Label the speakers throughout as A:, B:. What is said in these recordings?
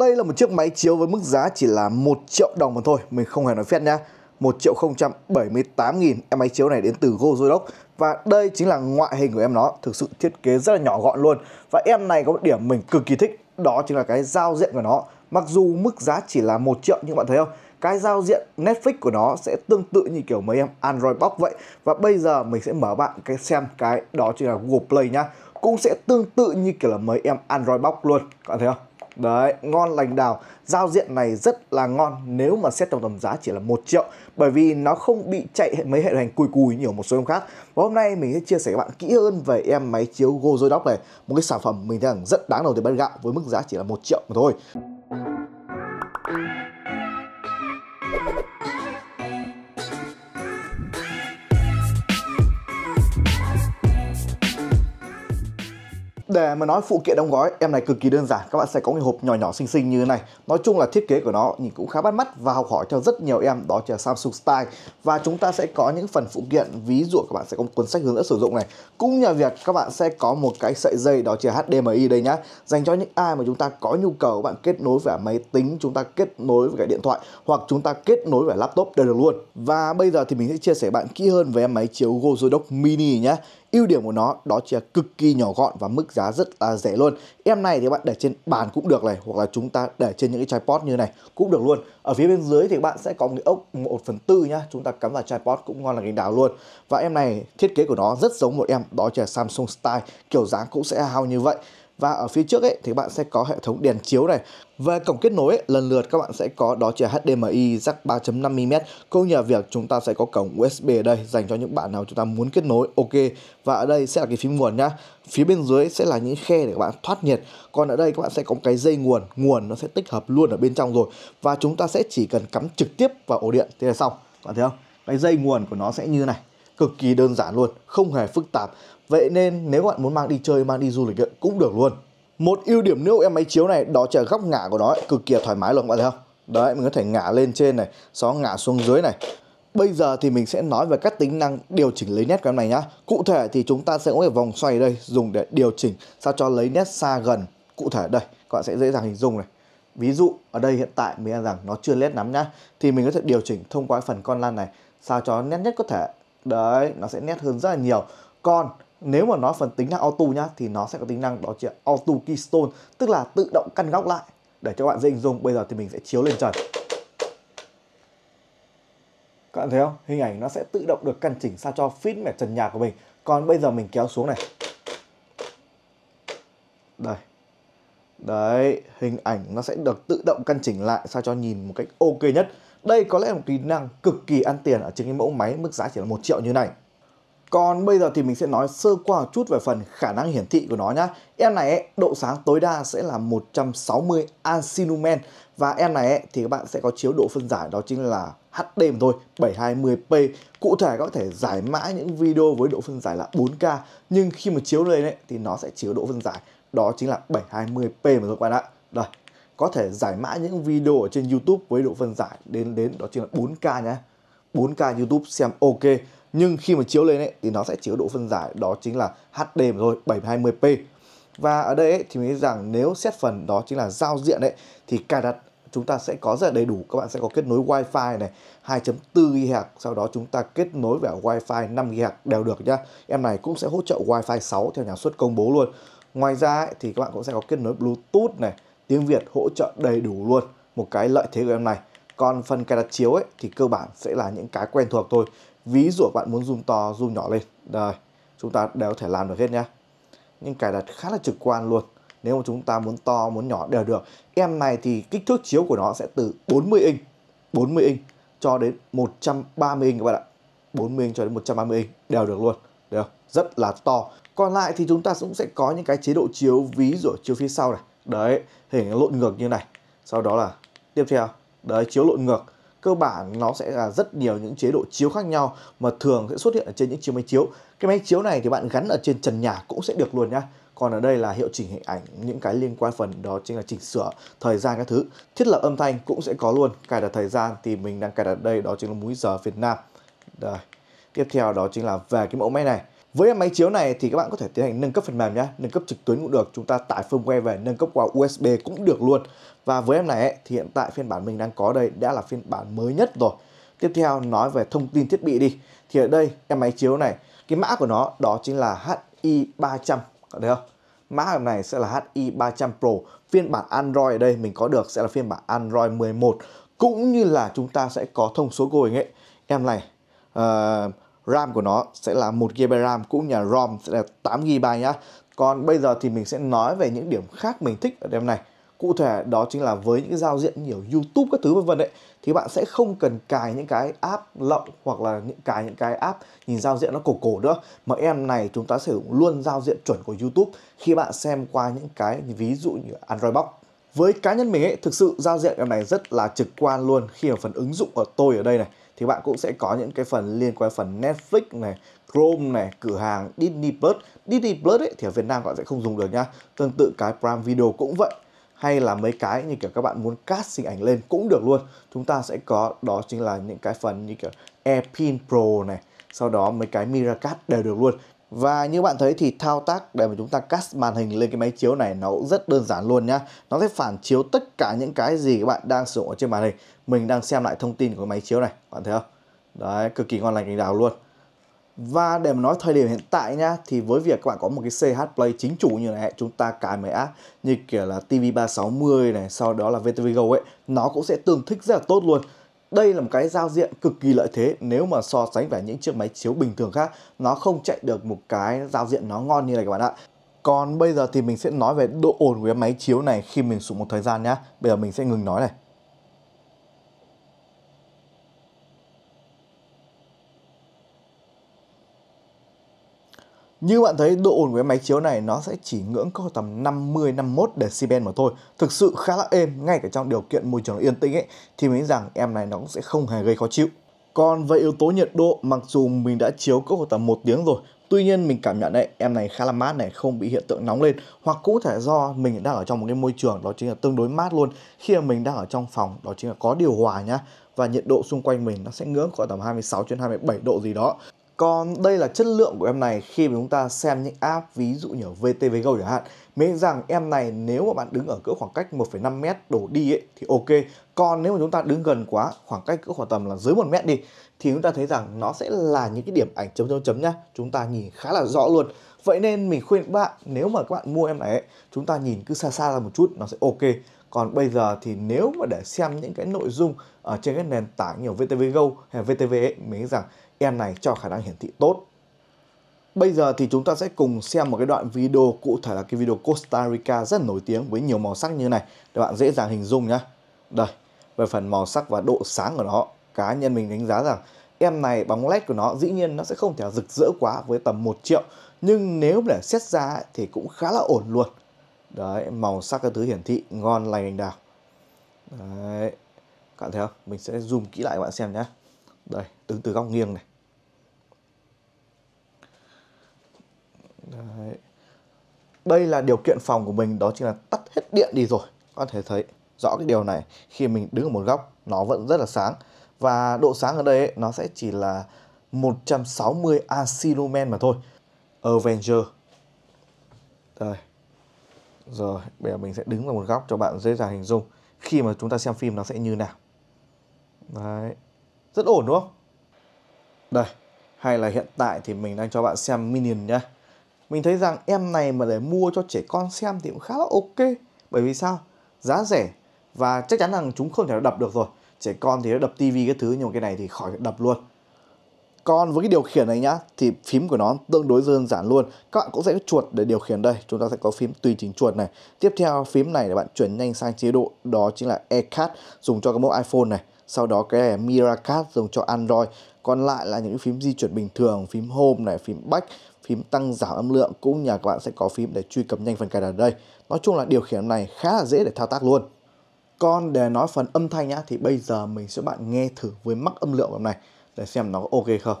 A: Đây là một chiếc máy chiếu với mức giá chỉ là 1 triệu đồng mà thôi, mình không hề nói phét nhá. 1 triệu 078 nghìn Em máy chiếu này đến từ Gozodok Và đây chính là ngoại hình của em nó Thực sự thiết kế rất là nhỏ gọn luôn Và em này có một điểm mình cực kỳ thích Đó chính là cái giao diện của nó Mặc dù mức giá chỉ là 1 triệu nhưng bạn thấy không cái giao diện Netflix của nó sẽ tương tự như kiểu mấy em Android Box vậy Và bây giờ mình sẽ mở bạn cái xem cái đó chính là Google Play nhá Cũng sẽ tương tự như kiểu là mấy em Android Box luôn Các bạn thấy không? Đấy, ngon lành đào. Giao diện này rất là ngon nếu mà xét trong tầm giá chỉ là 1 triệu bởi vì nó không bị chạy mấy hệ hành cùi cùi nhiều một số em khác. Và hôm nay mình sẽ chia sẻ các bạn kỹ hơn về em máy chiếu Gozo Dock này, một cái sản phẩm mình thấy rằng rất đáng đầu tiền bán gạo với mức giá chỉ là 1 triệu mà thôi. đề mà nói phụ kiện đóng gói em này cực kỳ đơn giản các bạn sẽ có một hộp nhỏ nhỏ xinh xinh như thế này nói chung là thiết kế của nó nhìn cũng khá bắt mắt và học hỏi cho rất nhiều em đó là Samsung Style và chúng ta sẽ có những phần phụ kiện ví dụ các bạn sẽ có một cuốn sách hướng dẫn sử dụng này cũng nhờ việc các bạn sẽ có một cái sợi dây đó là HDMI đây nhá dành cho những ai mà chúng ta có nhu cầu bạn kết nối với máy tính chúng ta kết nối với cái điện thoại hoặc chúng ta kết nối với laptop đều được luôn và bây giờ thì mình sẽ chia sẻ bạn kỹ hơn về em máy chiếu Gozodoc Mini nhé ưu điểm của nó đó chỉ là cực kỳ nhỏ gọn và mức giá rất là rẻ luôn em này thì bạn để trên bàn cũng được này hoặc là chúng ta để trên những cái tripod như này cũng được luôn ở phía bên dưới thì các bạn sẽ có một cái ốc 1 phần tư nhá chúng ta cắm vào tripod cũng ngon là gánh đào luôn và em này thiết kế của nó rất giống một em đó chỉ là Samsung Style kiểu dáng cũng sẽ hao như vậy và ở phía trước ấy thì các bạn sẽ có hệ thống đèn chiếu này về cổng kết nối ấy, lần lượt các bạn sẽ có đó chỉ là HDMI jack 3.5 mm cũng như là việc chúng ta sẽ có cổng USB ở đây dành cho những bạn nào chúng ta muốn kết nối ok và ở đây sẽ là cái phím nguồn nhá phía bên dưới sẽ là những khe để các bạn thoát nhiệt còn ở đây các bạn sẽ có cái dây nguồn nguồn nó sẽ tích hợp luôn ở bên trong rồi và chúng ta sẽ chỉ cần cắm trực tiếp vào ổ điện thế là xong bạn thấy không cái dây nguồn của nó sẽ như này cực kỳ đơn giản luôn, không hề phức tạp. Vậy nên nếu bạn muốn mang đi chơi, mang đi du lịch ấy, cũng được luôn. Một ưu điểm nữa em máy chiếu này đó là góc ngả của nó ấy, cực kỳ thoải mái luôn các bạn thấy không? Đấy, mình có thể ngả lên trên này, sau ngả xuống dưới này. Bây giờ thì mình sẽ nói về các tính năng điều chỉnh lấy nét của em này nhá. Cụ thể thì chúng ta sẽ có cái vòng xoay đây dùng để điều chỉnh sao cho lấy nét xa gần. Cụ thể đây, các bạn sẽ dễ dàng hình dung này. Ví dụ ở đây hiện tại mình đang rằng nó chưa nét lắm nhá. Thì mình có thể điều chỉnh thông qua phần con lan này sao cho nét nhất có thể đấy nó sẽ nét hơn rất là nhiều còn nếu mà nói phần tính năng auto nhá thì nó sẽ có tính năng đó chính là auto keystone tức là tự động căn góc lại để cho các bạn dễ hình dung bây giờ thì mình sẽ chiếu lên trần các bạn thấy không hình ảnh nó sẽ tự động được căn chỉnh sao cho fit mẻ trần nhà của mình còn bây giờ mình kéo xuống này đây đấy hình ảnh nó sẽ được tự động căn chỉnh lại sao cho nhìn một cách ok nhất đây có lẽ là một tính năng cực kỳ ăn tiền ở trên cái mẫu máy mức giá chỉ là 1 triệu như này. Còn bây giờ thì mình sẽ nói sơ qua một chút về phần khả năng hiển thị của nó nhé. Em này ấy, độ sáng tối đa sẽ là 160 lumen và em này ấy, thì các bạn sẽ có chiếu độ phân giải đó chính là HD mà thôi, 720p. Cụ thể có thể giải mã những video với độ phân giải là 4K nhưng khi mà chiếu lên ấy, thì nó sẽ chiếu độ phân giải đó chính là 720p mà thôi các bạn ạ. Rồi, có thể giải mã những video ở trên YouTube với độ phân giải đến đến đó chính là 4K nhé 4K YouTube xem ok nhưng khi mà chiếu lên ấy, thì nó sẽ chiếu độ phân giải đó chính là HD mà thôi 720p và ở đây ấy, thì mình nghĩ rằng nếu xét phần đó chính là giao diện ấy thì cài đặt chúng ta sẽ có rất là đầy đủ các bạn sẽ có kết nối wifi này 2.4 GHz sau đó chúng ta kết nối vào wifi 5 GHz đều được nhá em này cũng sẽ hỗ trợ wifi 6 theo nhà xuất công bố luôn ngoài ra ấy, thì các bạn cũng sẽ có kết nối bluetooth này tiếng Việt hỗ trợ đầy đủ luôn một cái lợi thế của em này còn phần cài đặt chiếu ấy thì cơ bản sẽ là những cái quen thuộc thôi ví dụ bạn muốn zoom to zoom nhỏ lên đây chúng ta đều có thể làm được hết nhá nhưng cài đặt khá là trực quan luôn nếu mà chúng ta muốn to muốn nhỏ đều được em này thì kích thước chiếu của nó sẽ từ 40 inch 40 inch cho đến 130 inch các bạn ạ 40 inch cho đến 130 inch đều được luôn được rất là to còn lại thì chúng ta cũng sẽ có những cái chế độ chiếu ví dụ chiếu phía sau này đấy hình lộn ngược như này sau đó là tiếp theo đấy chiếu lộn ngược cơ bản nó sẽ là rất nhiều những chế độ chiếu khác nhau mà thường sẽ xuất hiện ở trên những chiếc máy chiếu cái máy chiếu này thì bạn gắn ở trên trần nhà cũng sẽ được luôn nhá còn ở đây là hiệu chỉnh hình ảnh những cái liên quan phần đó chính là chỉnh sửa thời gian các thứ thiết lập âm thanh cũng sẽ có luôn cài đặt thời gian thì mình đang cài đặt đây đó chính là múi giờ Việt Nam đây tiếp theo đó chính là về cái mẫu máy này với máy chiếu này thì các bạn có thể tiến hành nâng cấp phần mềm nhé, nâng cấp trực tuyến cũng được, chúng ta tải firmware về nâng cấp qua USB cũng được luôn. Và với em này ấy, thì hiện tại phiên bản mình đang có đây đã là phiên bản mới nhất rồi. Tiếp theo nói về thông tin thiết bị đi. Thì ở đây em máy chiếu này, cái mã của nó đó chính là HI300, có thấy không? Mã này sẽ là HI300 Pro. Phiên bản Android ở đây mình có được sẽ là phiên bản Android 11 cũng như là chúng ta sẽ có thông số của hình ấy. Em này uh, RAM của nó sẽ là 1GB RAM cũng như ROM sẽ là 8GB nhá. Còn bây giờ thì mình sẽ nói về những điểm khác mình thích ở đem này. Cụ thể đó chính là với những cái giao diện nhiều YouTube các thứ vân vân đấy thì bạn sẽ không cần cài những cái app lậu hoặc là những cài những cái app nhìn giao diện nó cổ cổ nữa mà em này chúng ta sử dụng luôn giao diện chuẩn của YouTube khi bạn xem qua những cái ví dụ như Android Box với cá nhân mình ấy thực sự giao diện cái này rất là trực quan luôn khi mà phần ứng dụng của tôi ở đây này thì bạn cũng sẽ có những cái phần liên quan phần Netflix này, Chrome này, cửa hàng Disney Plus. Disney Plus ấy thì ở Việt Nam bạn sẽ không dùng được nhá. Tương tự cái Prime Video cũng vậy hay là mấy cái như kiểu các bạn muốn cast hình ảnh lên cũng được luôn chúng ta sẽ có đó chính là những cái phần như kiểu AirPin Pro này sau đó mấy cái Miracast đều được luôn và như bạn thấy thì thao tác để mà chúng ta cast màn hình lên cái máy chiếu này nó cũng rất đơn giản luôn nhá. Nó sẽ phản chiếu tất cả những cái gì các bạn đang sử dụng ở trên màn hình. Mình đang xem lại thông tin của cái máy chiếu này, bạn thấy không? Đấy, cực kỳ ngon lành cành đào luôn. Và để mà nói thời điểm hiện tại nhá thì với việc các bạn có một cái CH Play chính chủ như này chúng ta cài máy app như kiểu là TV360 này sau đó là VTV Go ấy nó cũng sẽ tương thích rất là tốt luôn đây là một cái giao diện cực kỳ lợi thế nếu mà so sánh với những chiếc máy chiếu bình thường khác nó không chạy được một cái giao diện nó ngon như này các bạn ạ còn bây giờ thì mình sẽ nói về độ ổn của cái máy chiếu này khi mình sử một thời gian nhá bây giờ mình sẽ ngừng nói này Như bạn thấy, độ ổn của máy chiếu này nó sẽ chỉ ngưỡng có tầm 50-51 decibel mà thôi. Thực sự khá là êm, ngay cả trong điều kiện môi trường yên tĩnh ấy, thì mình nghĩ rằng em này nó cũng sẽ không hề gây khó chịu. Còn về yếu tố nhiệt độ, mặc dù mình đã chiếu có tầm 1 tiếng rồi, Tuy nhiên mình cảm nhận đấy em này khá là mát này không bị hiện tượng nóng lên hoặc cũng thể do mình đang ở trong một cái môi trường đó chính là tương đối mát luôn khi mà mình đang ở trong phòng đó chính là có điều hòa nhá và nhiệt độ xung quanh mình nó sẽ ngưỡng khoảng tầm 26 trên 27 độ gì đó còn đây là chất lượng của em này khi mà chúng ta xem những app ví dụ như ở VTV Go chẳng hạn Miễn rằng em này nếu mà bạn đứng ở cỡ khoảng cách 1,5 mét đổ đi ấy, thì ok Còn nếu mà chúng ta đứng gần quá khoảng cách cỡ khoảng tầm là dưới 1 mét đi Thì chúng ta thấy rằng nó sẽ là những cái điểm ảnh chấm chấm chấm nhá Chúng ta nhìn khá là rõ luôn Vậy nên mình khuyên các bạn nếu mà các bạn mua em này ấy, chúng ta nhìn cứ xa xa ra một chút nó sẽ ok còn bây giờ thì nếu mà để xem những cái nội dung ở trên cái nền tảng nhiều VTV Go hay VTV ấy, mình nghĩ rằng em này cho khả năng hiển thị tốt. Bây giờ thì chúng ta sẽ cùng xem một cái đoạn video cụ thể là cái video Costa Rica rất nổi tiếng với nhiều màu sắc như này để bạn dễ dàng hình dung nhá. Đây, về phần màu sắc và độ sáng của nó, cá nhân mình đánh giá rằng em này bóng led của nó dĩ nhiên nó sẽ không thể rực rỡ quá với tầm 1 triệu nhưng nếu để xét ra thì cũng khá là ổn luôn. Đấy, màu sắc các thứ hiển thị ngon lành đào. Đấy. Các bạn thấy không? Mình sẽ zoom kỹ lại các bạn xem nhé. Đây, đứng từ góc nghiêng này. Đấy. Đây là điều kiện phòng của mình đó chính là tắt hết điện đi rồi. Có thể thấy rõ cái điều này khi mình đứng ở một góc nó vẫn rất là sáng và độ sáng ở đây ấy, nó sẽ chỉ là 160 AC lumen mà thôi. Avenger. Đây. Rồi, bây giờ mình sẽ đứng vào một góc cho bạn dễ dàng hình dung khi mà chúng ta xem phim nó sẽ như nào. Đấy. Rất ổn đúng không? Đây, hay là hiện tại thì mình đang cho bạn xem Minion nhá mình thấy rằng em này mà để mua cho trẻ con xem thì cũng khá là ok bởi vì sao giá rẻ và chắc chắn rằng chúng không thể đập được rồi trẻ con thì nó đập tivi cái thứ nhưng mà cái này thì khỏi đập luôn còn với cái điều khiển này nhá thì phím của nó tương đối đơn giản luôn các bạn cũng sẽ có chuột để điều khiển đây chúng ta sẽ có phím tùy chỉnh chuột này tiếp theo phím này để bạn chuyển nhanh sang chế độ đó chính là eCard dùng cho cái mẫu iPhone này sau đó cái này dùng cho Android còn lại là những phím di chuyển bình thường phím Home này phím Back phím tăng giảm âm lượng cũng như các bạn sẽ có phím để truy cập nhanh phần cài đặt ở đây. Nói chung là điều khiển này khá là dễ để thao tác luôn. Còn để nói phần âm thanh nhá thì bây giờ mình sẽ bạn nghe thử với mắc âm lượng vào này để xem nó có ok không.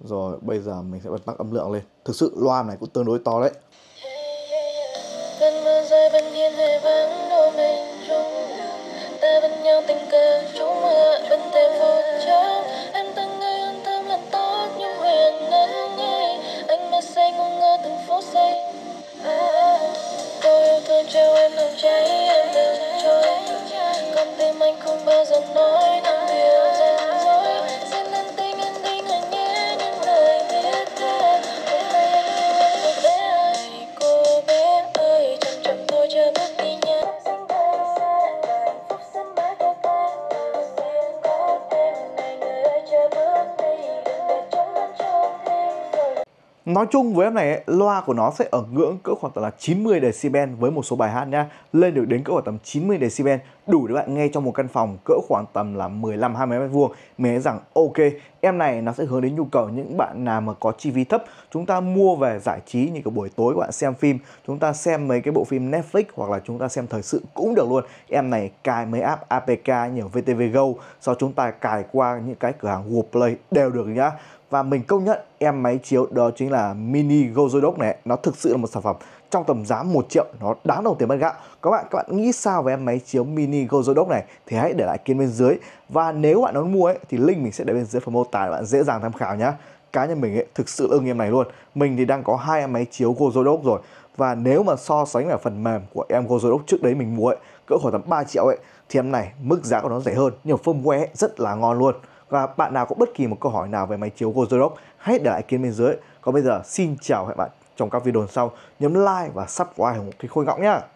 A: Rồi bây giờ mình sẽ bật mắc âm lượng lên. Thực sự loa này cũng tương đối to đấy. Cơn mưa rơi bên hiên hơi vắng đôi mình chung Ta bên nhau tình cờ chúng mưa Nói chung với em này loa của nó sẽ ở ngưỡng cỡ khoảng tầm là 90 decibel với một số bài hát nha Lên được đến cỡ khoảng tầm 90 decibel đủ để bạn nghe trong một căn phòng cỡ khoảng tầm là 15 20 mét vuông mình thấy rằng ok em này nó sẽ hướng đến nhu cầu những bạn nào mà có chi phí thấp chúng ta mua về giải trí như cái buổi tối bạn xem phim chúng ta xem mấy cái bộ phim Netflix hoặc là chúng ta xem thời sự cũng được luôn em này cài mấy app APK như VTV Go sau chúng ta cài qua những cái cửa hàng Google Play đều được nhá và mình công nhận em máy chiếu đó chính là mini Gozodok này nó thực sự là một sản phẩm trong tầm giá 1 triệu nó đáng đồng tiền bát gạo các bạn các bạn nghĩ sao về em máy chiếu mini Gozodok này thì hãy để lại kiến bên dưới và nếu bạn muốn mua ấy, thì link mình sẽ để bên dưới phần mô tả để bạn dễ dàng tham khảo nhé. cá nhân mình ấy, thực sự ưng em này luôn mình thì đang có hai em máy chiếu Gozodok rồi và nếu mà so sánh về phần mềm của em Gozodok trước đấy mình mua ấy cỡ khoảng tầm 3 triệu ấy thì em này mức giá của nó rẻ hơn nhưng mà firmware ấy, rất là ngon luôn và bạn nào có bất kỳ một câu hỏi nào về máy chiếu Gojirok hãy để lại kiến bên dưới. Còn bây giờ xin chào hẹn bạn trong các video sau. Nhấn like và subscribe ủng hộ kênh Khôi Ngọng nhá.